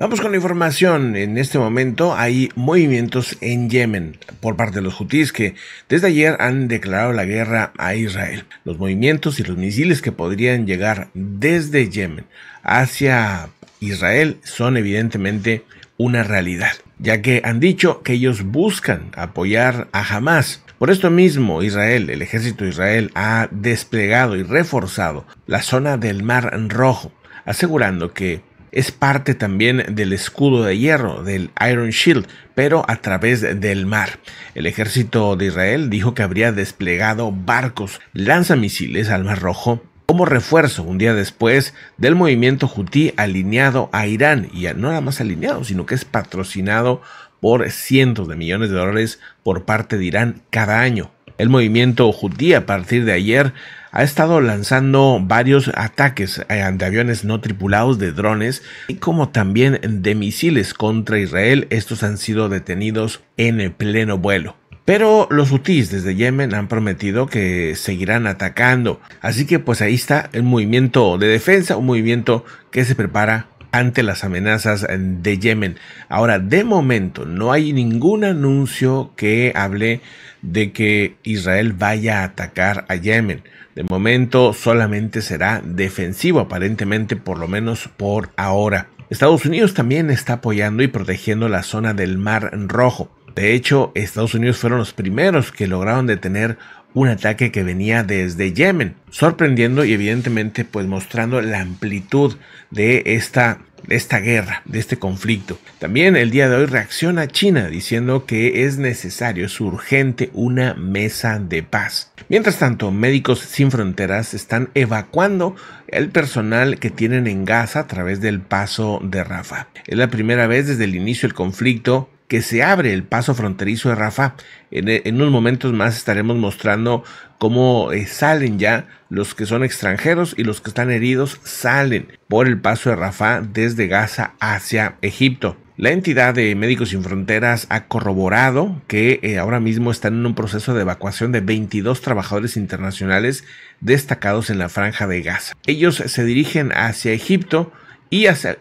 Vamos con la información. En este momento hay movimientos en Yemen por parte de los hutíes que desde ayer han declarado la guerra a Israel. Los movimientos y los misiles que podrían llegar desde Yemen hacia Israel son evidentemente una realidad, ya que han dicho que ellos buscan apoyar a Hamas. Por esto mismo, Israel, el ejército de Israel, ha desplegado y reforzado la zona del Mar Rojo, asegurando que es parte también del escudo de hierro, del Iron Shield, pero a través del mar. El ejército de Israel dijo que habría desplegado barcos lanzamisiles al Mar Rojo como refuerzo un día después del movimiento Houthi alineado a Irán, y no nada más alineado, sino que es patrocinado por cientos de millones de dólares por parte de Irán cada año. El movimiento Houthi a partir de ayer ha estado lanzando varios ataques eh, ante aviones no tripulados de drones y como también de misiles contra Israel. Estos han sido detenidos en pleno vuelo. Pero los hutíes desde Yemen han prometido que seguirán atacando. Así que pues ahí está el movimiento de defensa, un movimiento que se prepara ante las amenazas eh, de Yemen. Ahora, de momento, no hay ningún anuncio que hable de que Israel vaya a atacar a Yemen. De momento solamente será defensivo, aparentemente, por lo menos por ahora. Estados Unidos también está apoyando y protegiendo la zona del Mar Rojo. De hecho, Estados Unidos fueron los primeros que lograron detener un ataque que venía desde Yemen, sorprendiendo y evidentemente pues mostrando la amplitud de esta, de esta guerra, de este conflicto. También el día de hoy reacciona China diciendo que es necesario, es urgente una mesa de paz. Mientras tanto, Médicos Sin Fronteras están evacuando el personal que tienen en Gaza a través del paso de Rafa. Es la primera vez desde el inicio del conflicto que se abre el paso fronterizo de Rafa. E, en, unos momentos más estaremos mostrando cómo eh, salen ya los que son extranjeros y los que están heridos salen por el paso de Rafa desde Gaza hacia Egipto. La entidad de Médicos Sin Fronteras ha corroborado que eh, ahora mismo están en un proceso de evacuación de 22 trabajadores internacionales destacados en la franja de Gaza. Ellos se dirigen hacia Egipto y hacia,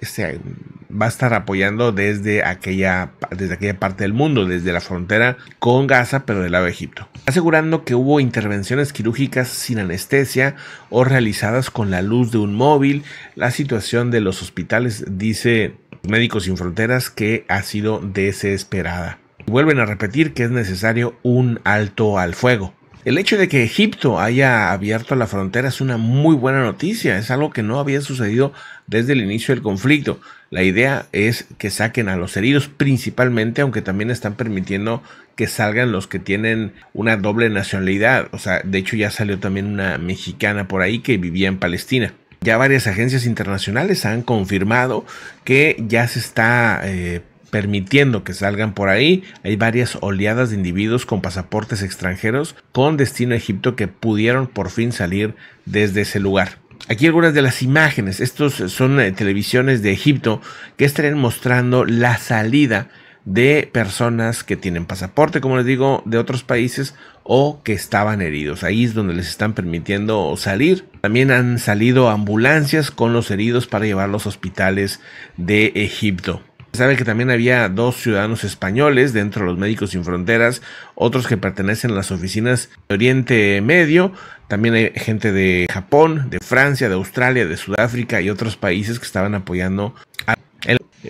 va a estar apoyando desde aquella, desde aquella parte del mundo, desde la frontera con Gaza, pero del lado de Egipto, asegurando que hubo intervenciones quirúrgicas sin anestesia o realizadas con la luz de un móvil. La situación de los hospitales, dice Médicos Sin Fronteras, que ha sido desesperada. Vuelven a repetir que es necesario un alto al fuego. El hecho de que Egipto haya abierto la frontera es una muy buena noticia, es algo que no había sucedido desde el inicio del conflicto. La idea es que saquen a los heridos principalmente, aunque también están permitiendo que salgan los que tienen una doble nacionalidad. O sea, de hecho ya salió también una mexicana por ahí que vivía en Palestina. Ya varias agencias internacionales han confirmado que ya se está eh, permitiendo que salgan por ahí. Hay varias oleadas de individuos con pasaportes extranjeros con destino a Egipto que pudieron por fin salir desde ese lugar. Aquí algunas de las imágenes. Estos son eh, televisiones de Egipto que estarían mostrando la salida de personas que tienen pasaporte, como les digo, de otros países o que estaban heridos. Ahí es donde les están permitiendo salir. También han salido ambulancias con los heridos para llevarlos a hospitales de Egipto. Sabe que también había dos ciudadanos españoles dentro de los Médicos Sin Fronteras, otros que pertenecen a las oficinas de Oriente Medio, también hay gente de Japón, de Francia, de Australia, de Sudáfrica y otros países que estaban apoyando a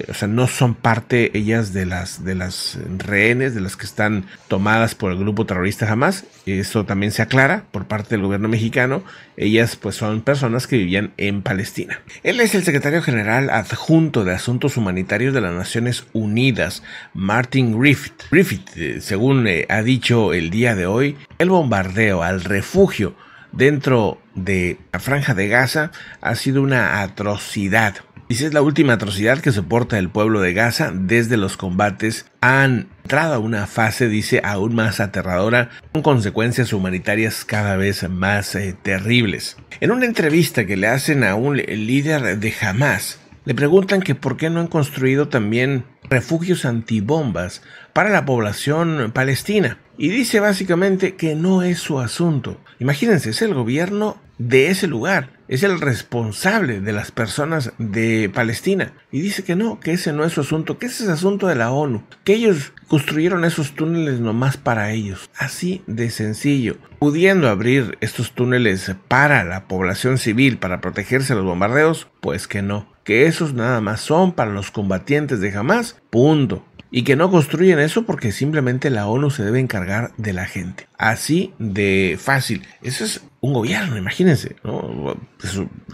o sea, no son parte ellas de las, de las rehenes, de las que están tomadas por el grupo terrorista jamás. Eso también se aclara por parte del gobierno mexicano. Ellas pues son personas que vivían en Palestina. Él es el secretario general adjunto de Asuntos Humanitarios de las Naciones Unidas, Martin Griffith. Griffith, eh, según eh, ha dicho el día de hoy, el bombardeo al refugio dentro de la franja de Gaza ha sido una atrocidad y si es la última atrocidad que soporta el pueblo de Gaza desde los combates, han entrado a una fase, dice, aún más aterradora, con consecuencias humanitarias cada vez más eh, terribles. En una entrevista que le hacen a un líder de Hamas, le preguntan que por qué no han construido también refugios antibombas para la población palestina. Y dice básicamente que no es su asunto. Imagínense, es el gobierno de ese lugar es el responsable de las personas de Palestina. Y dice que no, que ese no es su asunto, que ese es asunto de la ONU, que ellos construyeron esos túneles nomás para ellos. Así de sencillo. Pudiendo abrir estos túneles para la población civil, para protegerse de los bombardeos, pues que no. Que esos nada más son para los combatientes de Hamas, punto y que no construyen eso porque simplemente la ONU se debe encargar de la gente. Así de fácil. Eso es un gobierno, imagínense.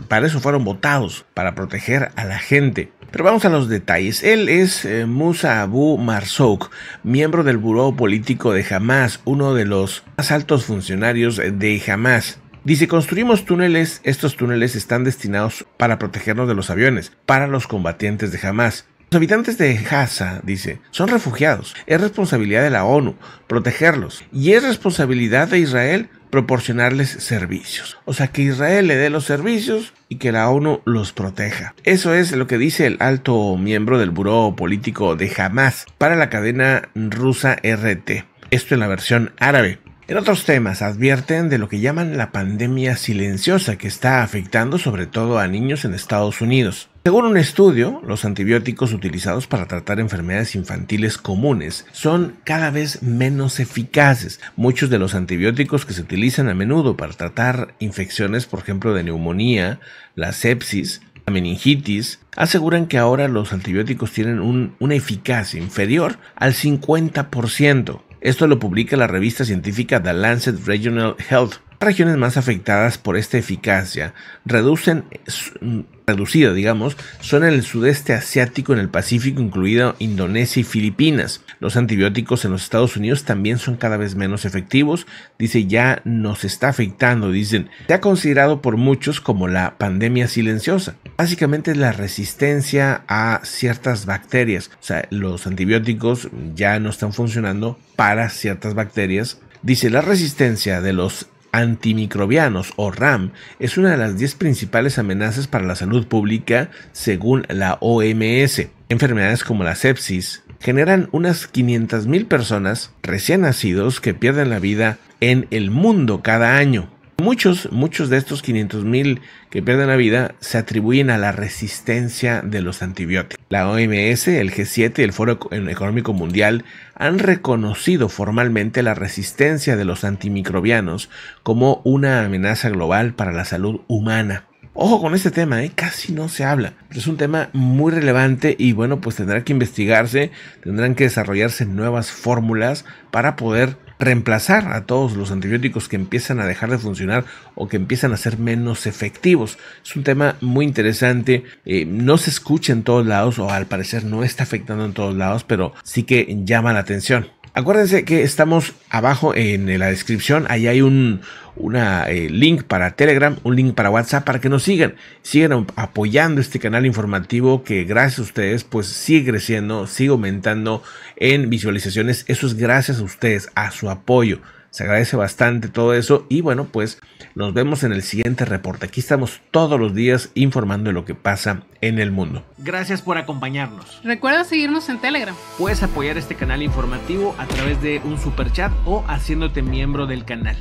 Para eso fueron votados, para proteger a la gente. Pero vamos a los detalles. Él es eh, Musa Abu Marzouk, miembro del Buró Político de Hamas, uno de los más altos funcionarios de Hamas. Dice, construimos túneles, estos túneles están destinados para protegernos de los aviones, para los combatientes de Hamas. Los habitantes de Gaza, dice, son refugiados. Es responsabilidad de la ONU protegerlos. Y es responsabilidad de Israel proporcionarles servicios. O sea, que Israel le dé los servicios y que la ONU los proteja. Eso es lo que dice el alto miembro del Buró Político de Hamas para la cadena rusa RT. Esto en la versión árabe. En otros temas, advierten de lo que llaman la pandemia silenciosa que está afectando sobre todo a niños en Estados Unidos. Según un estudio, los antibióticos utilizados para tratar enfermedades infantiles comunes son cada vez menos eficaces. Muchos de los antibióticos que se utilizan a menudo para tratar infecciones, por ejemplo, de neumonía, la sepsis, la meningitis, aseguran que ahora los antibióticos tienen una eficacia inferior al 50%. Esto lo publica la revista científica The Lancet Regional Health. regiones más afectadas por esta eficacia reducen reducida, digamos, son en el sudeste asiático, en el Pacífico, incluido Indonesia y Filipinas. Los antibióticos en los Estados Unidos también son cada vez menos efectivos. Dice, ya nos está afectando, dicen. Se ha considerado por muchos como la pandemia silenciosa. Básicamente es la resistencia a ciertas bacterias. O sea, los antibióticos ya no están funcionando para ciertas bacterias. Dice, la resistencia de los antimicrobianos o RAM es una de las 10 principales amenazas para la salud pública según la OMS. Enfermedades como la sepsis generan unas 500.000 personas recién nacidos que pierden la vida en el mundo cada año. Muchos, muchos de estos 500.000 que pierden la vida se atribuyen a la resistencia de los antibióticos. La OMS, el G7 y el Foro Económico Mundial han reconocido formalmente la resistencia de los antimicrobianos como una amenaza global para la salud humana. Ojo con este tema, ¿eh? casi no se habla. es un tema muy relevante y bueno, pues tendrá que investigarse, tendrán que desarrollarse nuevas fórmulas para poder reemplazar a todos los antibióticos que empiezan a dejar de funcionar o que empiezan a ser menos efectivos. Es un tema muy interesante, eh, no se escucha en todos lados o al parecer no está afectando en todos lados, pero sí que llama la atención. Acuérdense que estamos abajo en la descripción, ahí hay un eh, link para Telegram, un link para WhatsApp para que nos sigan, sigan apoyando este canal informativo que gracias a ustedes pues sigue creciendo, sigue aumentando en visualizaciones, eso es gracias a ustedes, a su apoyo. Se agradece bastante todo eso y bueno, pues nos vemos en el siguiente reporte. Aquí estamos todos los días informando de lo que pasa en el mundo. Gracias por acompañarnos. Recuerda seguirnos en Telegram. Puedes apoyar este canal informativo a través de un super chat o haciéndote miembro del canal.